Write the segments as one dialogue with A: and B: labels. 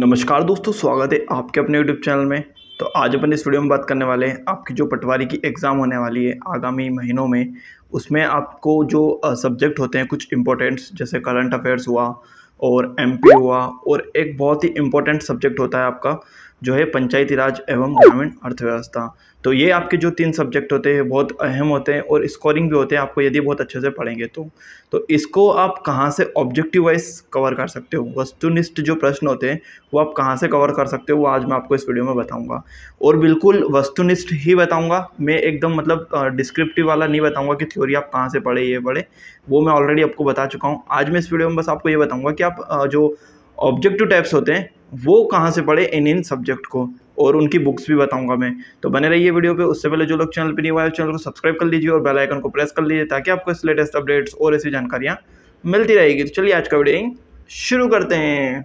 A: नमस्कार दोस्तों स्वागत है आपके अपने यूट्यूब चैनल में तो आज अपन इस वीडियो में बात करने वाले हैं आपकी जो पटवारी की एग्ज़ाम होने वाली है आगामी महीनों में उसमें आपको जो सब्जेक्ट होते हैं कुछ इम्पोर्टेंट जैसे करंट अफेयर्स हुआ और एमपी हुआ और एक बहुत ही इम्पोर्टेंट सब्जेक्ट होता है आपका जो है पंचायती राज एवं ग्रामीण अर्थव्यवस्था तो ये आपके जो तीन सब्जेक्ट होते हैं बहुत अहम होते हैं और स्कोरिंग भी होते हैं आपको यदि बहुत अच्छे से पढ़ेंगे तो तो इसको आप कहाँ से ऑब्जेक्टिव वाइज कवर कर सकते हो वस्तुनिष्ठ जो प्रश्न होते हैं वो आप कहाँ से कवर कर सकते हो वो आज मैं आपको इस वीडियो में बताऊँगा और बिल्कुल वस्तुनिष्ठ ही बताऊँगा मैं एकदम मतलब डिस्क्रिप्टिव वाला नहीं बताऊँगा कि थ्योरी आप कहाँ से पढ़े ये पढ़े वो मैं ऑलरेडी आपको बता चुका हूँ आज मैं इस वीडियो में बस आपको ये बताऊँगा कि आप जो ऑब्जेक्टिव टाइप्स होते हैं वो कहाँ से पढ़े इन इन सब्जेक्ट को और उनकी बुक्स भी बताऊंगा मैं तो बने रहिए वीडियो पे उससे पहले जो लोग चैनल पे नहीं हुआ है चैनल को सब्सक्राइब कर लीजिए और बेल आइकन को प्रेस कर लीजिए ताकि आपको इस लेटेस्ट अपडेट्स और ऐसी जानकारियाँ मिलती रहेगी तो चलिए आज का वीडियो शुरू करते हैं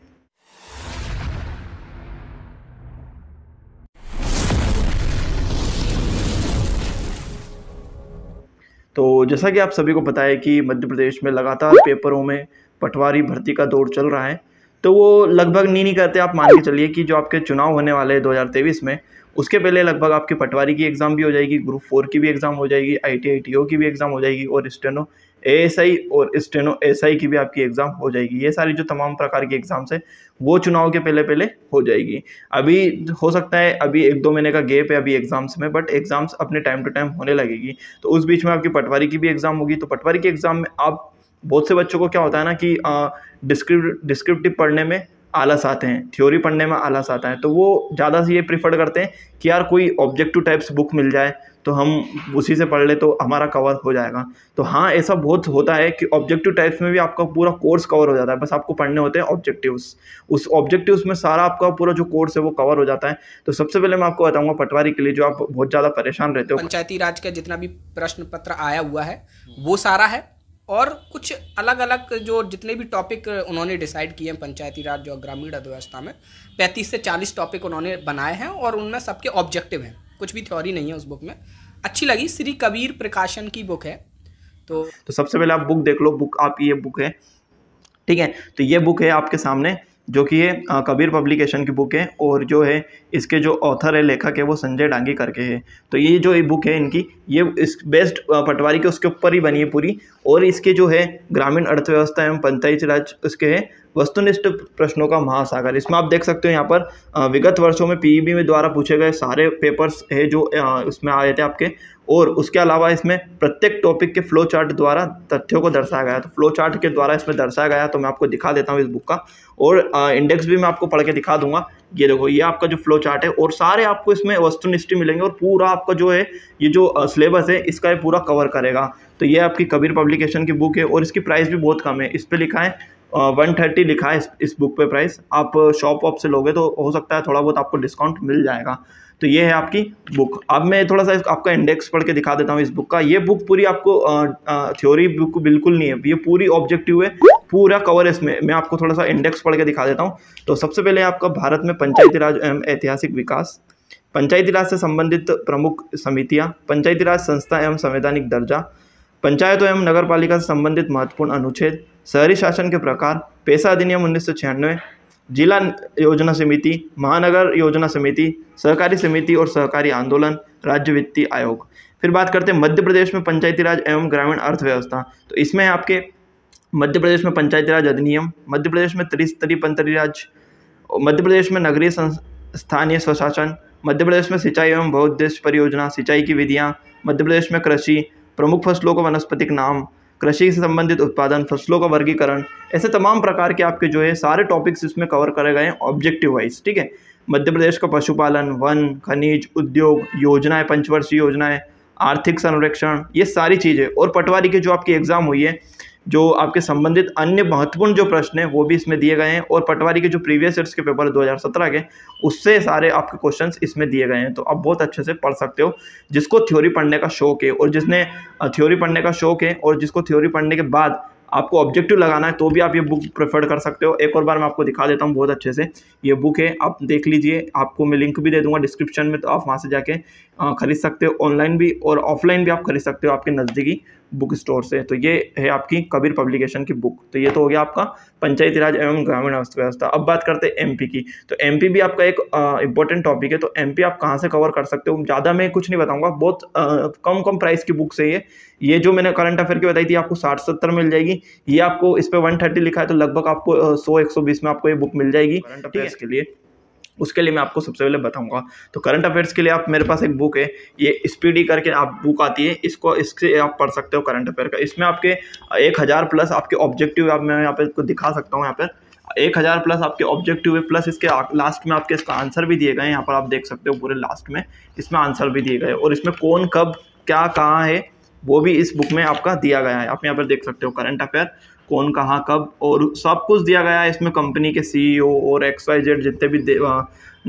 A: तो जैसा कि आप सभी को पता है कि मध्य प्रदेश में लगातार पेपरों में पटवारी भर्ती का दौर चल रहा है तो वो लगभग नहीं नहीं करते आप मान के चलिए कि जो आपके चुनाव होने वाले हैं दो में उसके पहले लगभग आपकी पटवारी की एग्ज़ाम भी हो जाएगी ग्रुप फोर की भी एग्ज़ाम हो जाएगी I T I T O की भी एग्ज़ाम हो जाएगी और स्टेनो ए एस आई और स्टेनो एस आई की भी आपकी एग्ज़ाम हो जाएगी ये सारी जो तमाम प्रकार की एग्ज़ाम्स है वो चुनाव के पहले पहले हो जाएगी अभी हो सकता है अभी एक दो महीने का गेप है अभी एग्ज़ाम्स में बट एग्ज़ाम्स अपने टाइम टू टाइम होने लगेगी तो उस बीच में आपकी पटवारी की भी एग्ज़ाम होगी तो पटवारी के एग्ज़ाम में आप बहुत से बच्चों को क्या होता है ना कि डिस्क्रिप डिस्क्रिप्टिव पढ़ने में आलस आते हैं थ्योरी पढ़ने में आलस आता है तो वो ज़्यादा से ये प्रीफर करते हैं कि यार कोई ऑब्जेक्टिव टाइप्स बुक मिल जाए तो हम उसी से पढ़ ले तो हमारा कवर हो जाएगा तो हाँ ऐसा बहुत होता है कि ऑब्जेक्टिव टाइप्स में भी आपका पूरा कोर्स कवर हो जाता है बस आपको पढ़ने होते हैं ऑब्जेक्टिव्स उस ऑब्जेक्टिव्स में सारा आपका पूरा जो कोर्स है वो कवर हो जाता है तो सबसे पहले मैं आपको बताऊंगा पटवारी के लिए जो आप बहुत ज़्यादा परेशान रहते हो पंचायती राज का जितना भी प्रश्न पत्र आया हुआ है वो सारा है और कुछ अलग अलग जो जितने भी टॉपिक उन्होंने डिसाइड किए हैं पंचायती राज और ग्रामीण अर्थव्यवस्था में पैंतीस से चालीस टॉपिक उन्होंने बनाए हैं और उनमें सबके ऑब्जेक्टिव हैं कुछ भी थ्योरी नहीं है उस बुक में अच्छी लगी श्री कबीर प्रकाशन की बुक है तो तो सबसे पहले आप बुक देख लो बुक आप ये बुक है ठीक है तो ये बुक है आपके सामने जो कि ये कबीर पब्लिकेशन की बुक है और जो है इसके जो ऑथर है लेखक है वो संजय डांगी करके है तो ये जो ये बुक है इनकी ये इस बेस्ट पटवारी के उसके ऊपर ही बनी है पूरी और इसके जो है ग्रामीण अर्थव्यवस्था एवं पंचायत राज उसके है वस्तुनिष्ठ प्रश्नों का महासागर इसमें आप देख सकते हो यहाँ पर विगत वर्षों में पी e में द्वारा पूछे गए सारे पेपर्स है जो इसमें आए थे आपके और उसके अलावा इसमें प्रत्येक टॉपिक के फ्लो चार्ट द्वारा तथ्यों को दर्शाया गया तो फ्लो चार्ट के द्वारा इसमें दर्शाया गया तो मैं आपको दिखा देता हूँ इस बुक का और आ, इंडेक्स भी मैं आपको पढ़ के दिखा दूंगा ये देखो ये आपका जो फ्लो चार्ट है और सारे आपको इसमें वस्तुनिष्ठ मिलेंगे और पूरा आपका जो है ये जो सिलेबस है इसका ये पूरा कवर करेगा तो ये आपकी कबीर पब्लिकेशन की बुक है और इसकी प्राइस भी बहुत कम है इस पर लिखा है वन थर्टी लिखा है इस, इस बुक पे प्राइस आप शॉप वॉप से लोगे तो हो सकता है थोड़ा बहुत आपको डिस्काउंट मिल जाएगा तो ये है आपकी बुक अब मैं थोड़ा सा आपका इंडेक्स पढ़ के दिखा देता हूँ इस बुक का ये बुक पूरी आपको थ्योरी बुक बिल्कुल नहीं है ये पूरी ऑब्जेक्टिव है पूरा कवर है इसमें मैं आपको थोड़ा सा इंडेक्स पढ़ के दिखा देता हूँ तो सबसे पहले आपका भारत में पंचायती राज एवं ऐतिहासिक विकास पंचायती राज से संबंधित प्रमुख समितियाँ पंचायती राज संस्था एवं संवैधानिक दर्जा पंचायतों एवं नगर पालिका से संबंधित महत्वपूर्ण अनुच्छेद शहरी शासन के प्रकार पेशा अधिनियम उन्नीस सौ छियानवे जिला योजना समिति महानगर योजना समिति सहकारी समिति और सहकारी आंदोलन राज्य वित्तीय आयोग फिर बात करते हैं मध्य प्रदेश में पंचायती राज एवं ग्रामीण अर्थव्यवस्था तो इसमें आपके मध्य प्रदेश में पंचायती राज अधिनियम मध्य प्रदेश में त्रिस्तरीय पंतरी राज मध्य प्रदेश में नगरीय स्थानीय स्वशासन मध्य प्रदेश में सिंचाई एवं बहुउद्देश्य परियोजना सिंचाई की विधियाँ मध्य प्रदेश में कृषि प्रमुख फसलों का वनस्पतिक नाम कृषि से संबंधित उत्पादन फसलों का वर्गीकरण ऐसे तमाम प्रकार के आपके जो है सारे टॉपिक्स इसमें कवर करे गए हैं ऑब्जेक्टिव वाइज ठीक है मध्य प्रदेश का पशुपालन वन खनिज उद्योग योजनाएं पंचवर्षीय योजनाएं आर्थिक संरक्षण ये सारी चीज़ें और पटवारी की जो आपकी एग्ज़ाम हुई है जो आपके संबंधित अन्य महत्वपूर्ण जो प्रश्न हैं वो भी इसमें दिए गए हैं और पटवारी के जो प्रीवियस ईयर्स के पेपर 2017 के उससे सारे आपके क्वेश्चन इसमें दिए गए हैं तो आप बहुत अच्छे से पढ़ सकते हो जिसको थ्योरी पढ़ने का शौक है और जिसने थ्योरी पढ़ने का शौक है और जिसको थ्योरी पढ़ने के बाद आपको ऑब्जेक्टिव लगाना है तो भी आप ये बुक प्रेफर कर सकते हो एक और बार मैं आपको दिखा देता हूँ बहुत अच्छे से ये बुक है आप देख लीजिए आपको मैं लिंक भी दे दूँगा डिस्क्रिप्शन में तो आप वहाँ से जाके खरीद सकते हो ऑनलाइन भी और ऑफलाइन भी आप खरीद सकते हो आपके नज़दीकी बुक स्टोर से तो ये है आपकी कबीर पब्लिकेशन की बुक तो ये तो हो गया आपका पंचायती राज एवं ग्रामीण अर्थव्यवस्था अब बात करते हैं एमपी की तो एमपी भी आपका एक इंपॉर्टेंट टॉपिक है तो एमपी आप कहाँ से कवर कर सकते हो ज़्यादा मैं कुछ नहीं बताऊँगा बहुत आ, कम कम प्राइस की बुक से ये ये जो मैंने करंट अफेयर की बताई थी आपको साठ सत्तर मिल जाएगी ये आपको इस पर वन थर्टी लिखा है तो लगभग आपको सौ एक सौ बीस में आपको ये बुक मिल जाएगी करंट अफेयर्स के लिए उसके लिए मैं आपको सबसे पहले बताऊंगा तो करंट अफेयर्स के लिए आप मेरे पास एक बुक है ये स्पीडी करके आप बुक आती है इसको इससे आप पढ़ सकते हो करंट अफेयर का इसमें आपके एक हज़ार प्लस आपके ऑब्जेक्टिव आप मैं यहाँ पर आपको दिखा सकता हूँ यहाँ पर एक हज़ार प्लस आपके ऑब्जेक्टिव है प्लस इसके लास्ट में आपके इसका आंसर भी दिए गए यहाँ पर आप देख सकते हो पूरे लास्ट में इसमें आंसर भी दिए गए और इसमें कौन कब क्या कहाँ है वो भी इस बुक में आपका दिया गया है आप यहाँ पर देख सकते हो करंट अफेयर कौन कहाँ कब और सब कुछ दिया गया है इसमें कंपनी के सीईओ e और एक्स वाई जेड जितने भी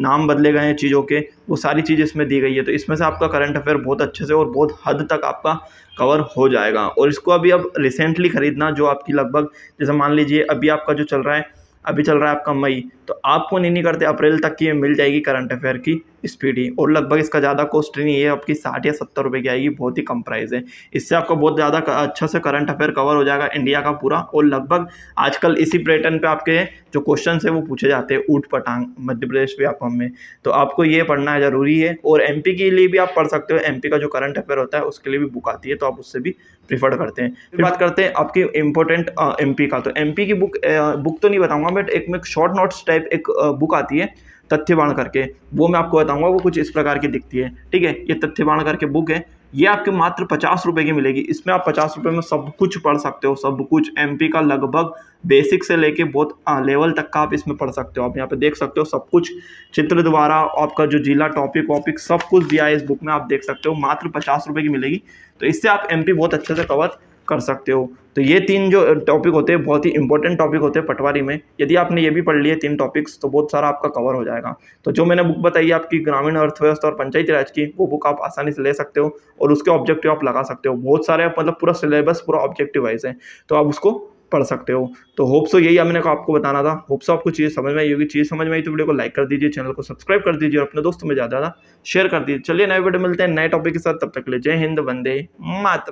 A: नाम बदले गए हैं चीज़ों के वो सारी चीज़ इसमें दी गई है तो इसमें से आपका करंट अफेयर बहुत अच्छे से और बहुत हद तक आपका कवर हो जाएगा और इसको अभी अब रिसेंटली ख़रीदना जो आपकी लगभग जैसे मान लीजिए अभी आपका जो चल रहा है अभी चल रहा है आपका मई तो आपको नहीं नहीं करते अप्रैल तक की मिल जाएगी करंट अफेयर की स्पीड ही और लगभग इसका ज़्यादा कॉस्ट नहीं है आपकी साठ या सत्तर रुपये की आएगी बहुत ही कम प्राइस है इससे आपको बहुत ज़्यादा अच्छा से करंट अफेयर कवर हो जाएगा इंडिया का पूरा और लगभग आजकल इसी पैटर्न पे आपके जो क्वेश्चन है वो पूछे जाते हैं ऊट पटांग मध्य प्रदेश व्यापम में तो आपको ये पढ़ना ज़रूरी है और एम के लिए भी आप पढ़ सकते हो एम का जो करंट अफेयर होता है उसके लिए भी बुक आती है तो आप उससे भी प्रीफर करते हैं फिर बात करते हैं आपकी इंपॉर्टेंट एम का तो एम की बुक बुक तो नहीं बताऊँगा बट एक मैं शॉर्ट नोट्स टाइप टाइप एक बुक आती है तथ्यवाण करके वो मैं आपको बताऊंगा वो कुछ इस प्रकार की दिखती है ठीक है ये तथ्यवाण करके बुक है ये आपके मात्र पचास रुपये की मिलेगी इसमें आप पचास रुपये में सब कुछ पढ़ सकते हो सब कुछ एमपी का लगभग बेसिक से लेके बहुत लेवल तक का आप इसमें पढ़ सकते हो आप यहाँ पे देख सकते हो सब कुछ चित्र द्वारा आपका जो जिला टॉपिक वॉपिक सब कुछ दिया है इस बुक में आप देख सकते हो मात्र पचास रुपये की मिलेगी तो इससे आप एम बहुत अच्छे से कवर कर सकते हो तो ये तीन जो टॉपिक होते हैं बहुत ही इंपॉर्टेंट टॉपिक होते हैं पटवारी में यदि आपने ये भी पढ़ लिए तीन टॉपिक्स तो बहुत सारा आपका कवर हो जाएगा तो जो मैंने बुक बताई आपकी ग्रामीण अर्थव्यवस्था और पंचायती राज की वो बुक आप आसानी से ले सकते हो और उसके ऑब्जेक्टिव आप लगा सकते हो बहुत सारे मतलब पूरा सिलेबस पूरा ऑब्जेक्टिव वाइज है तो आप उसको पढ़ सकते हो तो सो यही मैंने आपको बताना था सो आपको चीज़ समझ में आई होगी चीज़ समझ में आई तो वीडियो को लाइक कर दीजिए चैनल को सब्सक्राइब कर दीजिए और अपने दोस्तों में ज़्यादा शेयर कर दीजिए चलिए नए वीडियो मिलते हैं नए टॉपिक के साथ तब तक ले जय हिंद वंदे मात